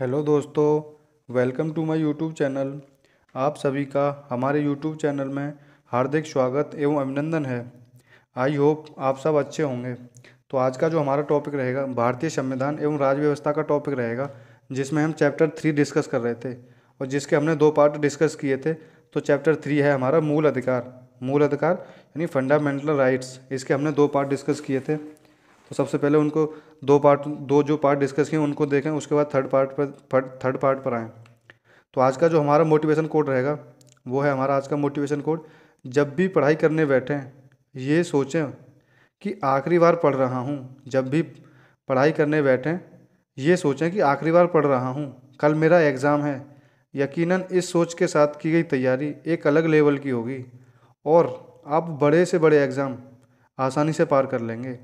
hello दोस्तों welcome to my YouTube channel आप सभी का हमारे यूट्यूब चैनल में हार्दिक स्वागत एवं अभिनंदन है आई होप आप सब अच्छे होंगे तो आज का जो हमारा टॉपिक रहेगा भारतीय संविधान एवं राज्य व्यवस्था का टॉपिक रहेगा जिसमें हम चैप्टर थ्री डिस्कस कर रहे थे और जिसके हमने दो पार्ट डिस्कस किए थे तो चैप्टर थ्री है हमारा मूल अधिकार मूल अधिकार यानी फंडामेंटल राइट्स इसके हमने दो पार्ट डिस्कस किए थे तो सबसे पहले उनको दो पार्ट दो जो पार्ट डिस्कस किए उनको देखें उसके बाद थर्ड पार्ट पर थर्ड पार्ट पर आएँ तो आज का जो हमारा मोटिवेशन कोड रहेगा वो है हमारा आज का मोटिवेशन कोड जब भी पढ़ाई करने बैठें ये सोचें कि आखिरी बार पढ़ रहा हूँ जब भी पढ़ाई करने बैठें ये सोचें कि आखिरी बार पढ़ रहा हूँ कल मेरा एग्ज़ाम है यकीनन इस सोच के साथ की गई तैयारी एक अलग लेवल की होगी और आप बड़े से बड़े एग्ज़ाम आसानी से पार कर लेंगे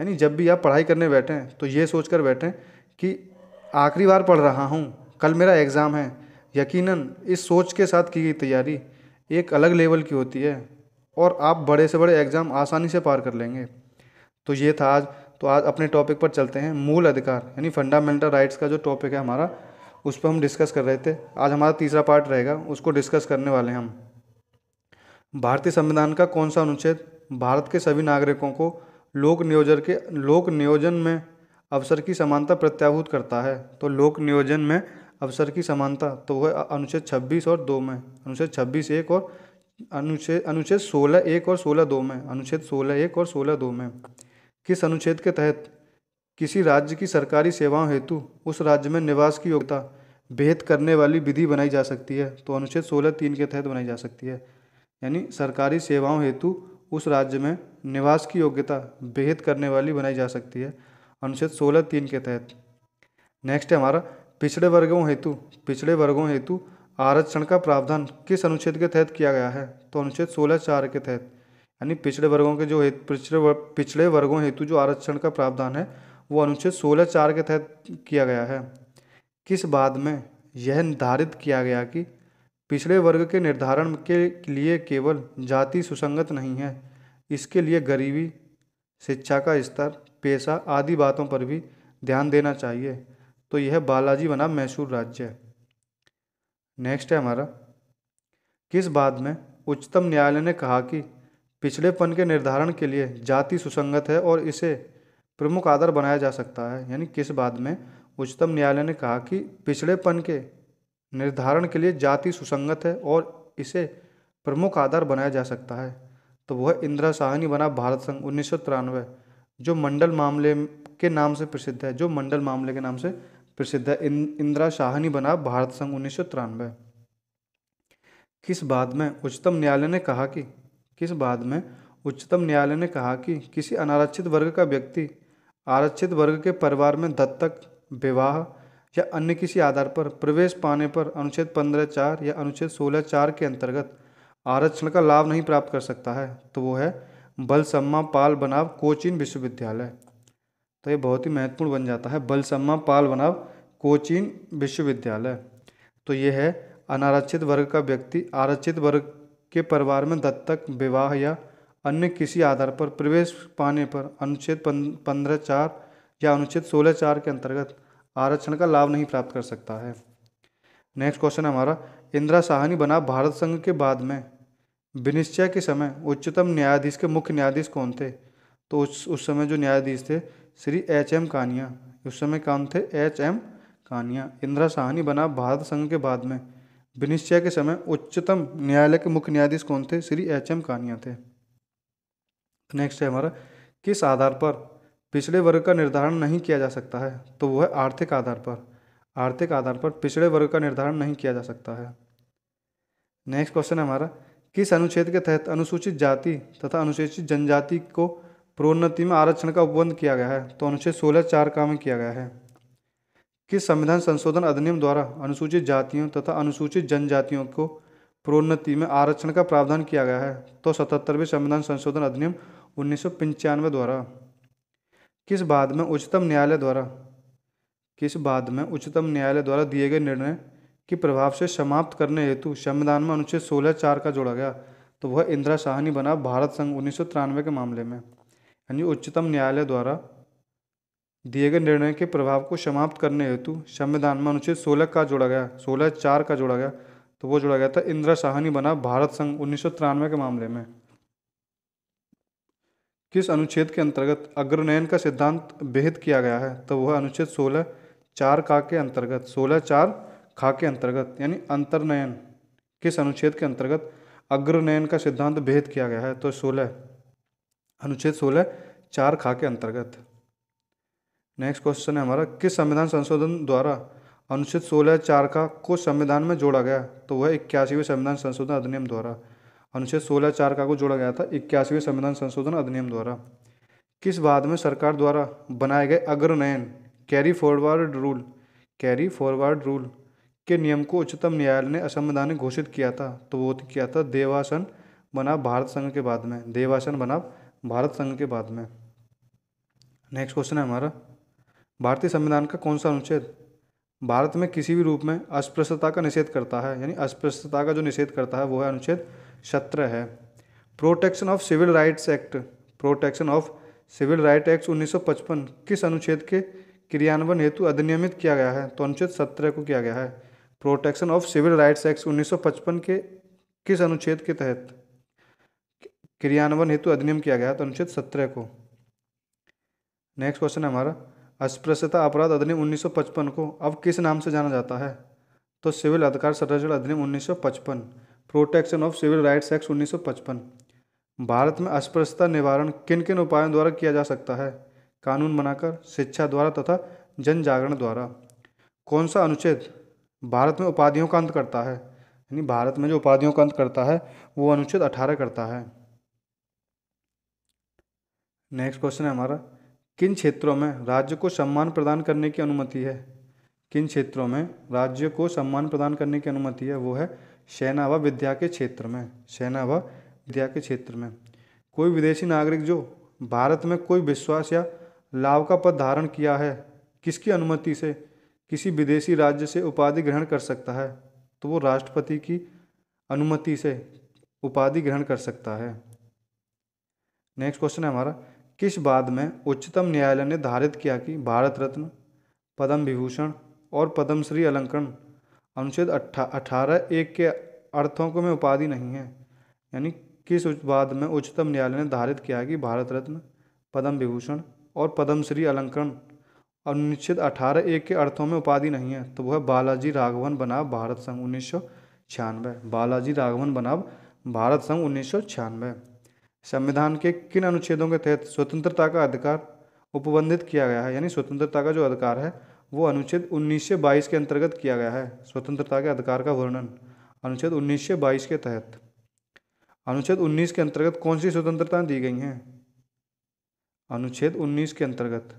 यानी जब भी आप पढ़ाई करने बैठें तो ये सोच कर बैठें कि आखिरी बार पढ़ रहा हूँ कल मेरा एग्ज़ाम है यकीनन इस सोच के साथ की गई तैयारी एक अलग लेवल की होती है और आप बड़े से बड़े एग्ज़ाम आसानी से पार कर लेंगे तो ये था आज तो आज अपने टॉपिक पर चलते हैं मूल अधिकार यानी फंडामेंटल राइट्स का जो टॉपिक है हमारा उस पर हम डिस्कस कर रहे थे आज हमारा तीसरा पार्ट रहेगा उसको डिस्कस करने वाले हैं हम भारतीय संविधान का कौन सा अनुच्छेद भारत के सभी नागरिकों को लोक नियोजन के लोक नियोजन में अवसर की समानता प्रत्याभूत करता है तो लोक नियोजन में अवसर की समानता तो वह अनुच्छेद छब्बीस और दो में अनुच्छेद छब्बीस एक और अनुच्छेद अनुच्छेद सोलह एक और सोलह दो में अनुच्छेद सोलह एक और सोलह दो में किस अनुच्छेद के तहत किसी राज्य की सरकारी सेवाओं हेतु उस राज्य में निवास की योग्यता भेद करने वाली विधि बनाई जा सकती है तो अनुच्छेद सोलह तीन के तहत बनाई जा सकती है यानी सरकारी सेवाओं हेतु उस राज्य में निवास की योग्यता बेहद करने वाली बनाई जा सकती है अनुच्छेद सोलह तीन के तहत नेक्स्ट है हमारा पिछड़े वर्गों हेतु पिछड़े वर्गों हेतु आरक्षण का प्रावधान किस अनुच्छेद के तहत किया गया है तो अनुच्छेद सोलह चार के तहत यानी पिछड़े वर्गों के जो पिछड़े पिछड़े वर्गों हेतु जो आरक्षण का प्रावधान है वो अनुच्छेद सोलह चार के तहत किया गया है किस बाद में यह निर्धारित किया गया कि पिछड़े वर्ग के निर्धारण के लिए केवल जाति सुसंगत नहीं है इसके लिए गरीबी शिक्षा का स्तर पेशा आदि बातों पर भी ध्यान देना चाहिए तो यह बालाजी बना मैसूर राज्य है नेक्स्ट है हमारा किस बात में उच्चतम न्यायालय ने कहा कि पिछड़ेपन के निर्धारण के लिए जाति सुसंगत है और इसे प्रमुख आधार बनाया जा सकता है यानी किस बात में उच्चतम न्यायालय ने कहा कि पिछड़ेपन के निर्धारण के लिए जाति सुसंगत है और इसे प्रमुख आधार बनाया जा सकता है तो वह इंदिरा साहनी बना भारत संघ उन्नीस जो मंडल मामले के नाम से प्रसिद्ध है जो मंडल मामले के नाम से प्रसिद्ध है इंदिरा शाहनी बना भारत संघ उन्नीस किस बाद में उच्चतम न्यायालय ने कहा कि किस बाद में उच्चतम न्यायालय ने कहा कि किसी अनारक्षित वर्ग का व्यक्ति आरक्षित वर्ग के परिवार में दत्तक विवाह या अन्य किसी आधार पर प्रवेश पाने पर अनुच्छेद पंद्रह चार या अनुच्छेद सोलह चार के अंतर्गत आरक्षण का लाभ नहीं प्राप्त कर सकता है तो वो है बलसम्मा पाल बनाव कोचिन विश्वविद्यालय तो ये बहुत ही महत्वपूर्ण बन जाता है बलसम्मा पाल बनाव कोचिन विश्वविद्यालय तो ये है अनारक्षित वर्ग का व्यक्ति आरक्षित वर्ग के परिवार में दत्तक विवाह या अन्य किसी आधार पर प्रवेश पाने पर अनुच्छेद पंद्रह चार या अनुच्छेद सोलह चार के अंतर्गत आरक्षण का लाभ नहीं प्राप्त कर सकता है नेक्स्ट क्वेश्चन हमारा इंदिरा साहनी बना भारत संघ के बाद में विनिश्चय के समय उच्चतम न्यायाधीश के मुख्य न्यायाधीश कौन थे तो उस उस समय जो न्यायाधीश थे श्री एच एम कानिया उस समय कौन थे एच एम कानिया इंदिरा साहनी बना भारत संघ के बाद में विनिश्चय के समय उच्चतम न्यायालय के मुख्य न्यायाधीश कौन थे श्री एच एम कानिया थे नेक्स्ट है हमारा किस आधार पर पिछड़े वर्ग का निर्धारण नहीं किया जा सकता है तो वह है आर्थिक आधार पर आर्थिक आधार पर पिछड़े वर्ग का निर्धारण नहीं किया जा सकता है नेक्स्ट क्वेश्चन है हमारा किस अनुच्छेद के तहत अनुसूचित जाति तथा अनुसूचित जनजाति को प्रोन्नति में आरक्षण का उपबंध किया गया है तो अनुच्छेद सोलह चार का में किया गया है किस संविधान संशोधन अधिनियम द्वारा अनुसूचित जातियों तथा अनुसूचित जनजातियों को प्रोन्नति में आरक्षण का प्रावधान किया गया है तो सतहत्तरवें संविधान संशोधन अधिनियम उन्नीस द्वारा किस बाद में उच्चतम न्यायालय द्वारा किस बाद में उच्चतम न्यायालय द्वारा दिए गए निर्णय के प्रभाव से समाप्त करने हेतु संविधान में अनुच्छेद सोलह चार का जोड़ा गया तो वह इंदिरा साहनी बना भारत संघ उन्नीस के मामले में यानी उच्चतम न्यायालय द्वारा दिए गए निर्णय के प्रभाव को समाप्त करने हेतु संविधान में अनुच्छेद सोलह का जोड़ा गया सोलह चार का जोड़ा गया तो वो जोड़ा गया था इंदिरा साहनी बना भारत संघ उन्नीस के मामले में किस अनुच्छेद के अंतर्गत अग्रनयन का सिद्धांत बेहद किया गया है तो वह अनुच्छेद सोलह चार का के अंतर्गत सोलह चार खा के अंतर्गत यानी अंतर्नयन किस अनुच्छेद के अंतर्गत अग्रनयन का सिद्धांत भेद किया गया है तो सोलह अनुच्छेद सोलह चार खा के अंतर्गत नेक्स्ट क्वेश्चन है हमारा किस संविधान संशोधन द्वारा अनुच्छेद सोलह चार का को संविधान में जोड़ा गया तो वह इक्यासीवें संविधान संशोधन अधिनियम द्वारा अनुच्छेद सोलह चार का को जोड़ा गया था इक्यासीवें संविधान संशोधन अधिनियम द्वारा किस बाद में सरकार द्वारा बनाए गए अग्रनयन carry forward rule carry forward rule के नियम को उच्चतम न्यायालय ने असंवैधानिक घोषित किया था तो वो किया था देवासन बना भारत संघ के बाद में देवासन बना भारत संघ के बाद में नेक्स्ट क्वेश्चन है हमारा भारतीय संविधान का कौन सा अनुच्छेद भारत में किसी भी रूप में अस्पृश्यता का निषेध करता है यानी अस्पृश्यता का जो निषेध करता है वो है अनुच्छेद सत्रह है protection of civil rights act protection of civil right act 1955 किस अनुच्छेद के क्रियान्वयन हेतु अधिनियमित किया गया है तो अनुच्छेद सत्रह को किया गया है protection of civil rights act 1955 के किस अनुच्छेद के तहत क्रियान्वयन हेतु अधिनियम किया गया है तो अनुच्छेद सत्रह को नेक्स्ट क्वेश्चन है हमारा अस्पृश्यता अपराध अधिनियम 1955 को अब किस नाम से जाना जाता है तो सिविल अधिकार संरक्षण अधिनियम 1955 protection of civil rights act 1955 Bharat में अस्पृश्यता निवारण किन किन उपायों द्वारा किया जा सकता है कानून बनाकर शिक्षा द्वारा तथा जन जागरण द्वारा कौन सा अनुच्छेद भारत में उपाधियों का अंत करता है यानी भारत में जो उपाधियों का अंत करता है वो अनुच्छेद अठारह करता है नेक्स्ट क्वेश्चन है हमारा किन क्षेत्रों में राज्य को सम्मान प्रदान करने की अनुमति है किन क्षेत्रों में राज्य को सम्मान प्रदान करने की अनुमति है वो है सेना व विद्या के क्षेत्र में सेना व विद्या के क्षेत्र में कोई विदेशी नागरिक जो भारत में कोई विश्वास या लाभ का पद धारण किया है किसकी अनुमति से किसी विदेशी राज्य से उपाधि ग्रहण कर सकता है तो वो राष्ट्रपति की अनुमति से उपाधि ग्रहण कर सकता है नेक्स्ट क्वेश्चन है हमारा किस बाद में उच्चतम न्यायालय ने धारित किया कि भारत रत्न पद्म विभूषण और पद्मश्री अलंकरण अनुच्छेद अट्ठा अठारह एक के अर्थों को में उपाधि नहीं है यानी किस बाद में उच्चतम न्यायालय ने धारित किया कि भारत रत्न पद्म विभूषण और पद्मश्री अलंकरण अनुच्छेद अठारह एक के अर्थों में उपाधि नहीं है तो वह बालाजी राघवन बनाव भारत संघ उन्नीस बालाजी राघवन बनाव भारत संघ उन्नीस संविधान के किन अनुच्छेदों के तहत स्वतंत्रता का अधिकार उपबंधित किया गया है यानी स्वतंत्रता का जो अधिकार है वो अनुच्छेद उन्नीस से बाईस के अंतर्गत किया गया है स्वतंत्रता के अधिकार का वर्णन अनुच्छेद उन्नीस से बाईस के तहत अनुच्छेद उन्नीस के अंतर्गत कौन सी स्वतंत्रताएं दी गई हैं अनुच्छेद उन्नीस के अंतर्गत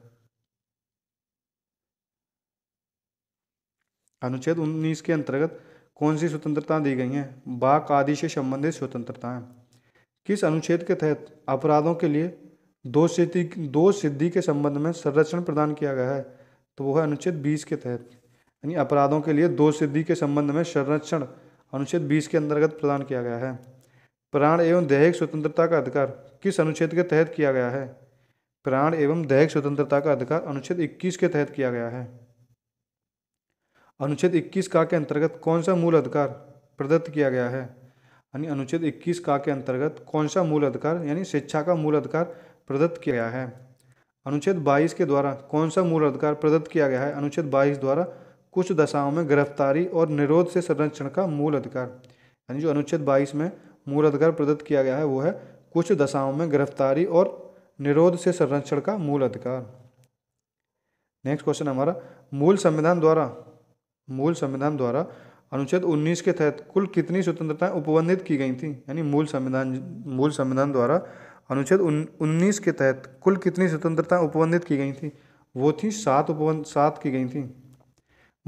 अनुच्छेद उन्नीस के अंतर्गत कौन सी स्वतंत्रताएं दी गई हैं बाक आदि से संबंधित स्वतंत्रताएं किस अनुच्छेद के तहत अपराधों के लिए दो सिद्धि दो सिद्धि के संबंध में संरक्षण प्रदान किया गया है तो वो है अनुच्छेद बीस के तहत यानी अपराधों के लिए दो सिद्धि के संबंध में संरक्षण अनुच्छेद बीस के अंतर्गत प्रदान किया गया है प्राण एवं दैहिक स्वतंत्रता का अधिकार किस अनुच्छेद के तहत किया गया है प्राण एवं दैहिक स्वतंत्रता का अधिकार अनुच्छेद 21 के तहत किया गया है अनुच्छेद 21 का के अंतर्गत कौन सा मूल अधिकार प्रदत्त किया गया है यानी अनुच्छेद 21 का के अंतर्गत कौन सा मूल अधिकार यानी शिक्षा का मूल अधिकार प्रदत्त किया गया है अनुच्छेद 22 के द्वारा कौन सा मूल अधिकार प्रदत्त किया गया है अनुच्छेद 22 द्वारा कुछ दशाओं में गिरफ्तारी और निरोध से संरक्षण का मूल अधिकार यानी जो अनुच्छेद 22 में मूल अधिकार प्रदत्त किया गया है वो है कुछ दशाओं में गिरफ्तारी और निरोध से संरक्षण का मूल अधिकार नेक्स्ट क्वेश्चन हमारा मूल संविधान द्वारा मूल संविधान द्वारा अनुच्छेद 19 के तहत कुल कितनी स्वतंत्रताएं उपबंधित की गई थी यानी मूल संविधान मूल संविधान द्वारा अनुच्छेद उन्नीस के तहत कुल कितनी स्वतंत्रताएं उपबंधित की गई थी वो थी सात उपबंध सात की गई थी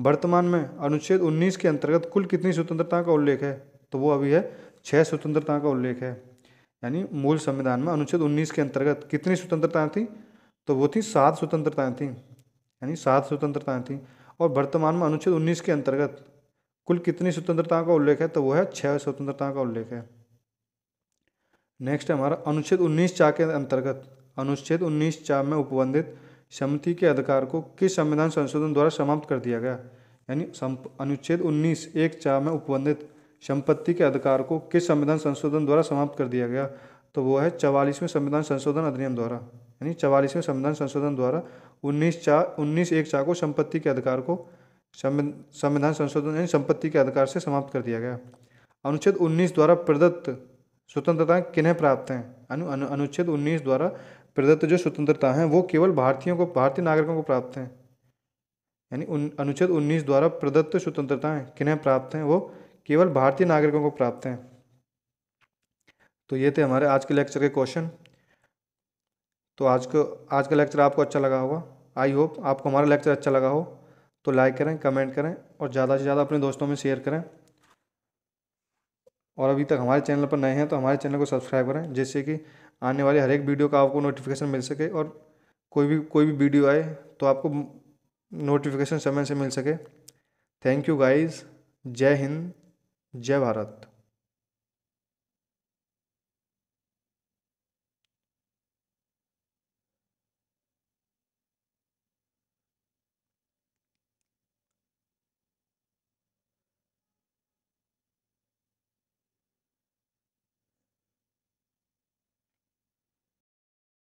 वर्तमान में अनुच्छेद 19 के अंतर्गत कुल कितनी स्वतंत्रता का उल्लेख है तो वो अभी है छः स्वतंत्रता का उल्लेख है यानी मूल संविधान में अनुच्छेद उन्नीस के अंतर्गत कितनी स्वतंत्रताएँ थी तो वो थी सात स्वतंत्रताएँ थी यानी सात स्वतंत्रताएँ थी और वर्तमान में अनुच्छेद 19 के अंतर्गत कुल कितनी स्वतंत्रताओं का उल्लेख है तो वो है छह स्वतंत्रताओं का उल्लेख है नेक्स्ट है हमारा अनुच्छेद उन्नीस चा के अंतर्गत अनुच्छेद उन्नीस चा में उपबंधित समिति के अधिकार को किस संविधान संशोधन द्वारा समाप्त कर दिया गया यानी अनुच्छेद उन्नीस एक चा में उपबंधित संपत्ति के अधिकार को किस संविधान संशोधन द्वारा समाप्त कर दिया गया तो वो है चवालीसवें संविधान संशोधन अधिनियम द्वारा यानी चवालीसवें संविधान संशोधन द्वारा उन्नीस चा उन्नीस एक चा को संपत्ति के अधिकार को संविधान संशोधन यानी संपत्ति के अधिकार से समाप्त कर दिया गया अनुच्छेद 19 द्वारा प्रदत्त स्वतंत्रता किन्हें प्राप्त हैं अनु, अनु अनुच्छेद 19 द्वारा प्रदत्त जो स्वतंत्रता हैं वो केवल भारतीयों को भारतीय नागरिकों को प्राप्त हैं यानी अनुच्छेद 19 द्वारा प्रदत्त स्वतंत्रताएँ किन्हें प्राप्त हैं वो केवल भारतीय नागरिकों को प्राप्त हैं तो ये थे हमारे आज के लेक्चर के क्वेश्चन तो आज को आज का लेक्चर आपको अच्छा लगा होगा आई होप आपको हमारा लेक्चर अच्छा लगा हो तो लाइक करें कमेंट करें और ज़्यादा से ज़्यादा अपने दोस्तों में शेयर करें और अभी तक हमारे चैनल पर नए हैं तो हमारे चैनल को सब्सक्राइब करें जिससे कि आने वाले हर एक वीडियो का आपको नोटिफिकेशन मिल सके और कोई भी कोई भी वीडियो आए तो आपको नोटिफिकेशन समय से मिल सके थैंक यू गाइस जय हिंद जय भारत